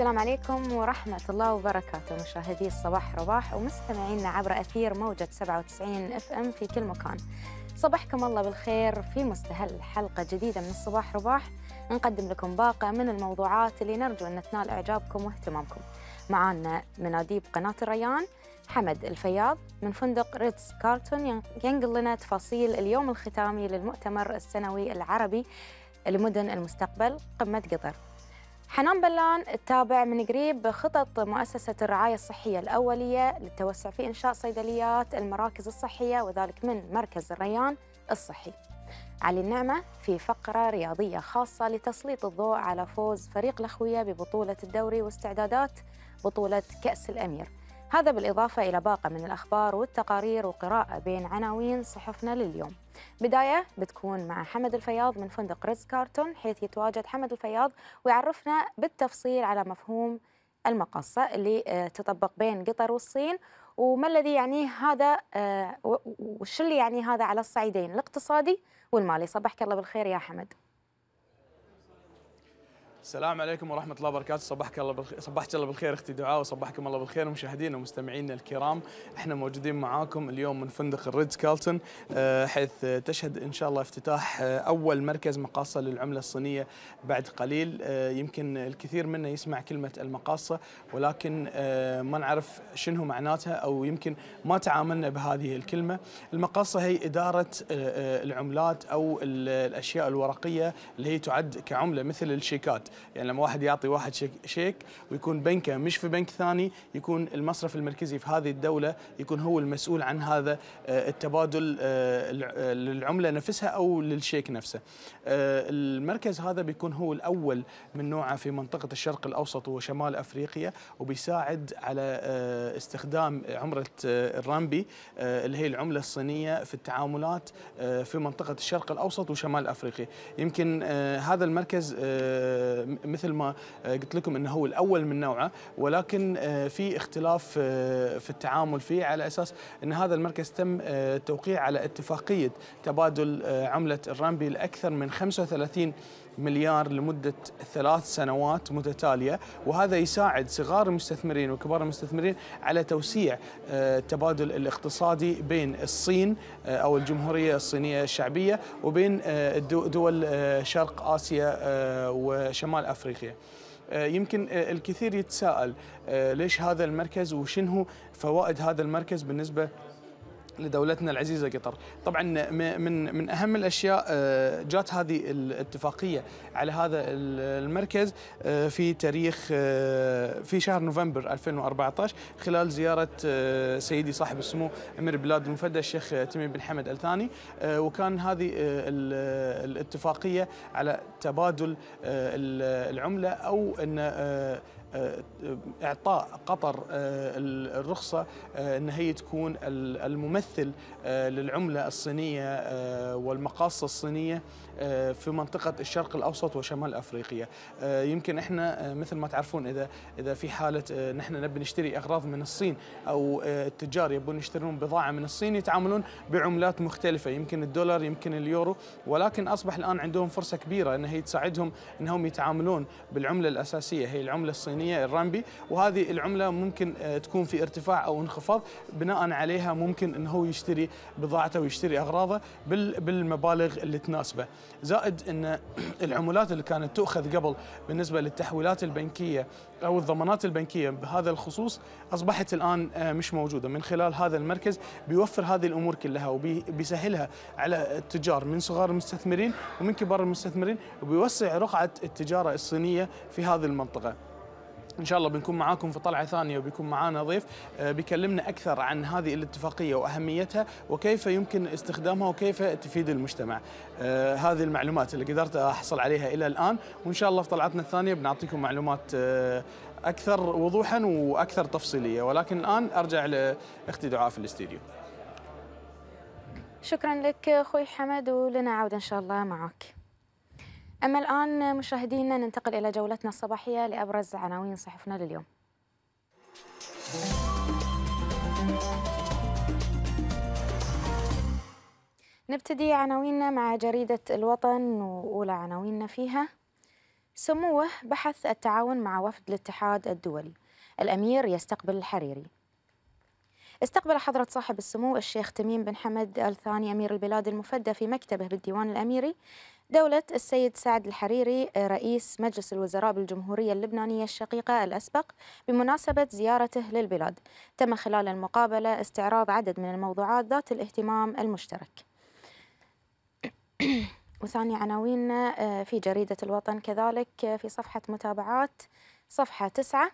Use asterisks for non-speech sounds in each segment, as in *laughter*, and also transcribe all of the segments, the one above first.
السلام عليكم ورحمة الله وبركاته مشاهدي الصباح رباح ومستمعينا عبر أثير موجة 97 اف ام في كل مكان صباحكم الله بالخير في مستهل حلقة جديدة من الصباح رباح نقدم لكم باقة من الموضوعات اللي نرجو أن تنال إعجابكم واهتمامكم معانا من أديب قناة الريان حمد الفياض من فندق ريتز كارتون ينقل لنا تفاصيل اليوم الختامي للمؤتمر السنوي العربي لمدن المستقبل قمة قطر حنان بلان تتابع من قريب خطط مؤسسة الرعاية الصحية الأولية للتوسع في إنشاء صيدليات المراكز الصحية وذلك من مركز الريان الصحي علي النعمة في فقرة رياضية خاصة لتسليط الضوء على فوز فريق الأخوية ببطولة الدوري واستعدادات بطولة كأس الأمير هذا بالإضافة إلى باقة من الأخبار والتقارير وقراءة بين عناوين صحفنا لليوم بداية بتكون مع حمد الفياض من فندق ريز كارتون حيث يتواجد حمد الفياض ويعرفنا بالتفصيل على مفهوم المقصة اللي آه، تطبق بين قطر والصين وما الذي يعنيه هذا آه، وش اللي يعني هذا على الصعيدين الاقتصادي والمالي صباحك الله بالخير يا حمد السلام عليكم ورحمة الله وبركاته، صباحك الله بالخير صباحك الله بالخير اختي دعاء وصباحكم الله بالخير مشاهدينا ومستمعينا الكرام، احنا موجودين معاكم اليوم من فندق الريدز كارلتون آه، حيث تشهد ان شاء الله افتتاح آه، اول مركز مقاصة للعملة الصينية بعد قليل، آه، يمكن الكثير منا يسمع كلمة المقاصة ولكن ما نعرف شنو معناتها او يمكن ما تعاملنا بهذه الكلمة، المقاصة هي إدارة العملات او الاشياء الورقية اللي هي تعد كعملة مثل الشيكات يعني لما واحد يعطي واحد شيك ويكون بنكه مش في بنك ثاني يكون المصرف المركزي في هذه الدوله يكون هو المسؤول عن هذا آه، التبادل آه، للعمله نفسها او للشيك نفسه. آه، المركز هذا بيكون هو الاول من نوعه في منطقه الشرق الاوسط وشمال افريقيا وبيساعد على استخدام عمره الرامبي اللي هي العمله الصينيه في التعاملات في منطقه الشرق الاوسط وشمال افريقيا. يمكن هذا المركز مثل ما آه، قلت لكم انه هو الاول من نوعه ولكن آه، في اختلاف آه، في التعامل فيه على اساس ان هذا المركز تم التوقيع على اتفاقيه تبادل عمله الرامبي لاكثر من 35 مليار لمدة ثلاث سنوات متتالية وهذا يساعد صغار المستثمرين وكبار المستثمرين على توسيع آه، التبادل الاقتصادي بين الصين آه، أو الجمهورية الصينية الشعبية وبين آه، دول شرق آسيا وشمال أفريقيا يمكن الكثير يتساءل ليش هذا المركز وشنو فوائد هذا المركز بالنسبة لدولتنا العزيزه قطر. طبعا من من اهم الاشياء آه، جات هذه الاتفاقيه على هذا المركز آه، في تاريخ آه، في شهر نوفمبر 2014 خلال زياره سيدي صاحب السمو امير بلاد المفدى الشيخ تميم بن حمد ال ثاني وكان هذه الاتفاقيه على تبادل العمله او ان آه، اعطاء قطر آه، الرخصه آه، ان هي تكون الممثل للعمله الصينيه والمقاصه الصينيه في منطقه الشرق الاوسط وشمال افريقيا يمكن احنا مثل ما تعرفون اذا اذا في حاله نحن نبي نشتري اغراض من الصين او التجار يبون يشترون بضاعه من الصين يتعاملون بعملات مختلفه يمكن الدولار يمكن اليورو ولكن اصبح الان عندهم فرصه كبيره ان هي تساعدهم انهم يتعاملون بالعمله الاساسيه هي العمله الصينيه الوطنيه الرامبي وهذه العمله ممكن آه، تكون في ارتفاع او انخفاض بناء عليها ممكن انه هو يشتري بضاعته ويشتري اغراضه بالمبالغ اللي تناسبه زائد ان *clears throat* العملات اللي كانت تؤخذ قبل بالنسبه للتحويلات البنكيه او الضمانات البنكيه بهذا الخصوص اصبحت الان آه، مش موجوده من خلال هذا المركز بيوفر هذه الامور كلها وبيسهلها على التجار من صغار المستثمرين ومن كبار المستثمرين وبيوسع رقعه التجاره الصينيه في هذه المنطقه ان شاء الله بنكون معاكم في طلعه ثانيه وبيكون معانا ضيف آه، بيكلمنا اكثر عن هذه الاتفاقيه واهميتها وكيف يمكن استخدامها وكيف تفيد المجتمع. آه، هذه المعلومات اللي قدرت احصل عليها الى الان وان شاء الله في طلعتنا الثانيه بنعطيكم معلومات آه، اكثر وضوحا واكثر تفصيليه ولكن الان ارجع لاختي دعاء في الاستديو. شكرا لك اخوي حمد ولنا عوده ان شاء الله معك. أما الآن مشاهدينا ننتقل إلى جولتنا الصباحية لأبرز عناوين صحفنا لليوم نبتدي عناويننا مع جريدة الوطن وأولى عناويننا فيها سموه بحث التعاون مع وفد الاتحاد الدولي الأمير يستقبل الحريري استقبل حضرة صاحب السمو الشيخ تميم بن حمد الثاني أمير البلاد المفدى في مكتبه بالديوان الأميري دولة السيد سعد الحريري رئيس مجلس الوزراء بالجمهورية اللبنانية الشقيقة الأسبق بمناسبة زيارته للبلاد تم خلال المقابلة استعراض عدد من الموضوعات ذات الاهتمام المشترك *coughs* وثاني عناويننا آه، في جريدة الوطن كذلك آه، في صفحة متابعات صفحة تسعة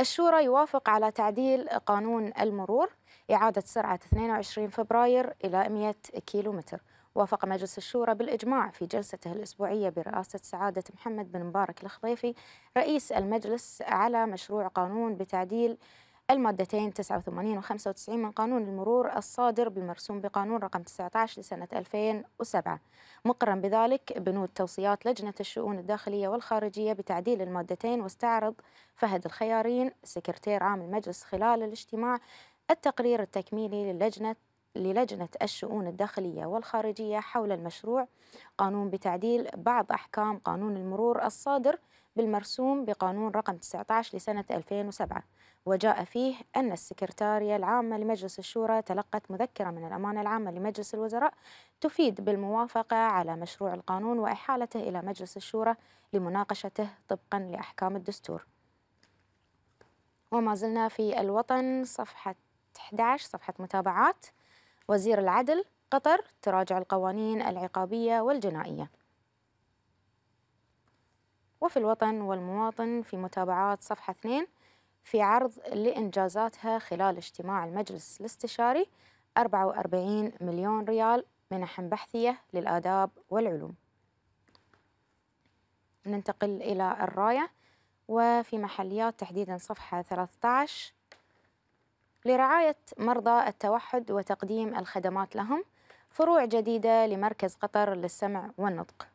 الشورى يوافق على تعديل قانون المرور إعادة سرعة 22 فبراير إلى 100 كيلومتر وافق مجلس الشورى بالإجماع في جلسته الأسبوعية برئاسة سعادة محمد بن مبارك الخضيفي رئيس المجلس على مشروع قانون بتعديل المادتين 89 و 95 من قانون المرور الصادر بالمرسوم بقانون رقم 19 لسنة 2007 مقرا بذلك بنود توصيات لجنة الشؤون الداخلية والخارجية بتعديل المادتين واستعرض فهد الخيارين سكرتير عام المجلس خلال الاجتماع التقرير التكميلي للجنة للجنة الشؤون الداخلية والخارجية حول المشروع قانون بتعديل بعض أحكام قانون المرور الصادر بالمرسوم بقانون رقم 19 لسنة 2007 وجاء فيه أن السكرتارية العامة لمجلس الشورى تلقت مذكرة من الأمانة العامة لمجلس الوزراء تفيد بالموافقة على مشروع القانون وإحالته إلى مجلس الشورى لمناقشته طبقا لأحكام الدستور وما زلنا في الوطن صفحة 11 صفحة متابعات وزير العدل قطر تراجع القوانين العقابية والجنائية وفي الوطن والمواطن في متابعات صفحة 2 في عرض لإنجازاتها خلال اجتماع المجلس الاستشاري 44 مليون ريال منح بحثية للآداب والعلوم ننتقل إلى الراية وفي محليات تحديدا صفحة 13 لرعاية مرضى التوحد وتقديم الخدمات لهم فروع جديدة لمركز قطر للسمع والنطق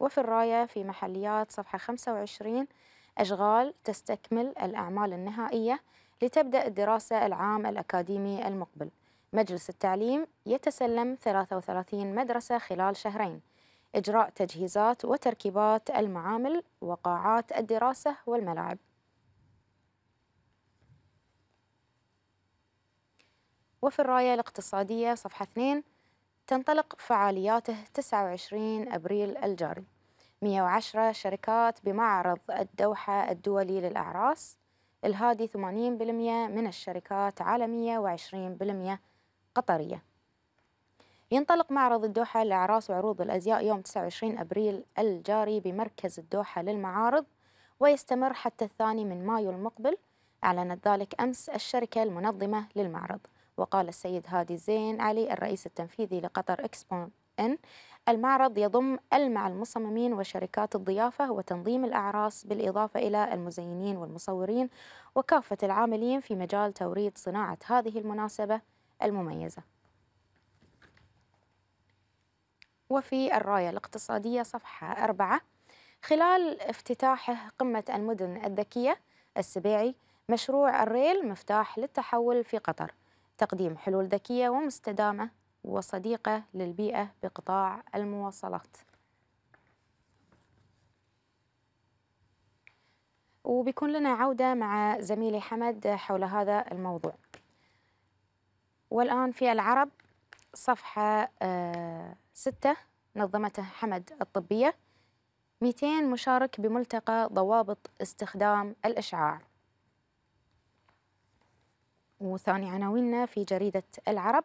وفي الراية في محليات صفحة 25 أشغال تستكمل الأعمال النهائية لتبدأ الدراسة العام الأكاديمي المقبل مجلس التعليم يتسلم 33 مدرسة خلال شهرين إجراء تجهيزات وتركيبات المعامل وقاعات الدراسة والملاعب وفي الراية الاقتصادية صفحة 2 تنطلق فعالياته 29 أبريل الجاري 110 شركات بمعرض الدوحة الدولي للأعراس الهادي 80% من الشركات عالمية و20% قطرية ينطلق معرض الدوحة لأعراس وعروض الأزياء يوم 29 أبريل الجاري بمركز الدوحة للمعارض ويستمر حتى الثاني من مايو المقبل أعلنت ذلك أمس الشركة المنظمة للمعرض وقال السيد هادي زين علي الرئيس التنفيذي لقطر إكسبون إن المعرض يضم ألمع المصممين وشركات الضيافة وتنظيم الأعراس بالإضافة إلى المزينين والمصورين وكافة العاملين في مجال توريد صناعة هذه المناسبة المميزة وفي الراية الاقتصادية صفحة أربعة خلال افتتاحه قمة المدن الذكية السبيعي مشروع الريل مفتاح للتحول في قطر تقديم حلول ذكية ومستدامة وصديقة للبيئة بقطاع المواصلات وبيكون لنا عودة مع زميلي حمد حول هذا الموضوع والآن في العرب صفحة آه، ستة نظمته حمد الطبية 200 مشارك بملتقى ضوابط استخدام الإشعاع وثاني عناويننا في جريدة العرب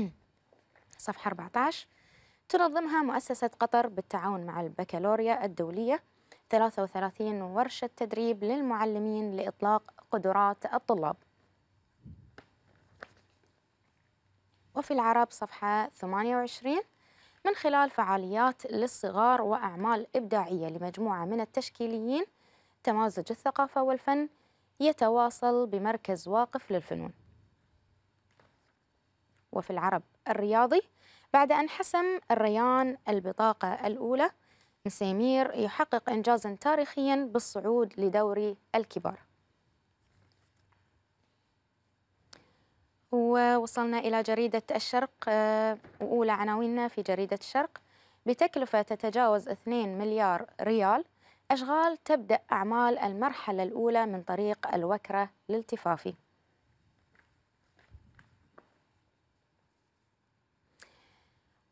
*clears throat* صفحة 14 تنظمها مؤسسة قطر بالتعاون مع البكالوريا الدولية 33 ورشة تدريب للمعلمين لإطلاق قدرات الطلاب وفي العرب صفحة 28 من خلال فعاليات للصغار وأعمال إبداعية لمجموعة من التشكيليين تمازج الثقافة والفن يتواصل بمركز واقف للفنون وفي العرب الرياضي بعد أن حسم الريان البطاقة الأولى مسيمير يحقق إنجازا تاريخيا بالصعود لدوري الكبار ووصلنا إلى جريدة الشرق وأولى آه، عناويننا في جريدة الشرق بتكلفة تتجاوز 2 مليار ريال أشغال تبدأ أعمال المرحلة الأولى من طريق الوكرة الالتفافي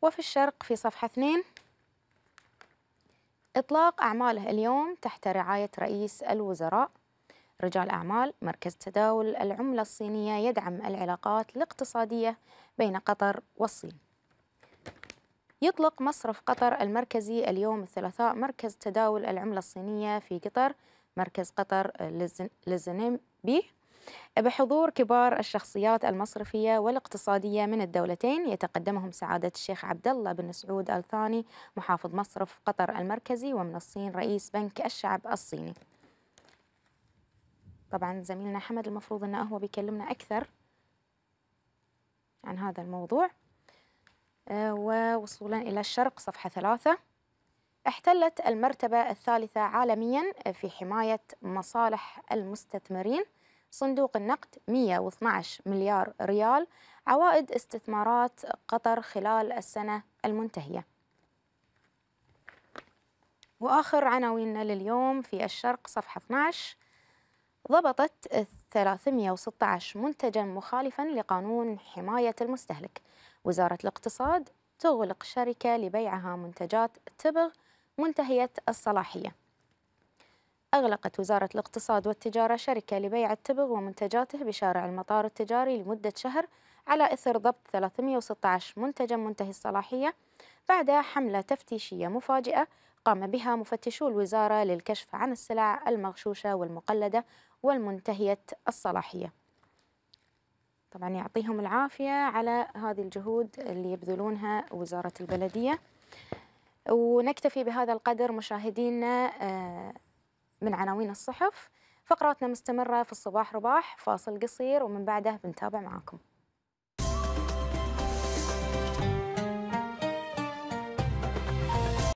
وفي الشرق في صفحة 2 إطلاق أعماله اليوم تحت رعاية رئيس الوزراء رجال أعمال مركز تداول العملة الصينية يدعم العلاقات الاقتصادية بين قطر والصين يطلق مصرف قطر المركزي اليوم الثلاثاء مركز تداول العملة الصينية في قطر مركز قطر للزنمبي بحضور كبار الشخصيات المصرفية والاقتصادية من الدولتين يتقدمهم سعادة الشيخ عبد الله بن سعود الثاني محافظ مصرف قطر المركزي ومن الصين رئيس بنك الشعب الصيني طبعا زميلنا حمد المفروض أنه هو بيكلمنا أكثر عن هذا الموضوع آه، ووصولا إلى الشرق صفحة ثلاثة احتلت المرتبة الثالثة عالميا في حماية مصالح المستثمرين صندوق النقد 112 مليار ريال عوائد استثمارات قطر خلال السنة المنتهية وآخر عناويننا لليوم في الشرق صفحة 12 ضبطت 316 منتجا مخالفا لقانون حماية المستهلك وزارة الاقتصاد تغلق شركة لبيعها منتجات تبغ منتهية الصلاحية أغلقت وزارة الاقتصاد والتجارة شركة لبيع التبغ ومنتجاته بشارع المطار التجاري لمدة شهر على إثر ضبط 316 منتجا منتهي الصلاحية بعد حملة تفتيشية مفاجئة قام بها مفتشو الوزارة للكشف عن السلع المغشوشة والمقلدة والمنتهية الصلاحية طبعا يعطيهم العافية على هذه الجهود اللي يبذلونها وزارة البلدية ونكتفي بهذا القدر مشاهدينا آه، من عناوين الصحف فقراتنا مستمرة في الصباح رباح فاصل قصير ومن بعده بنتابع معاكم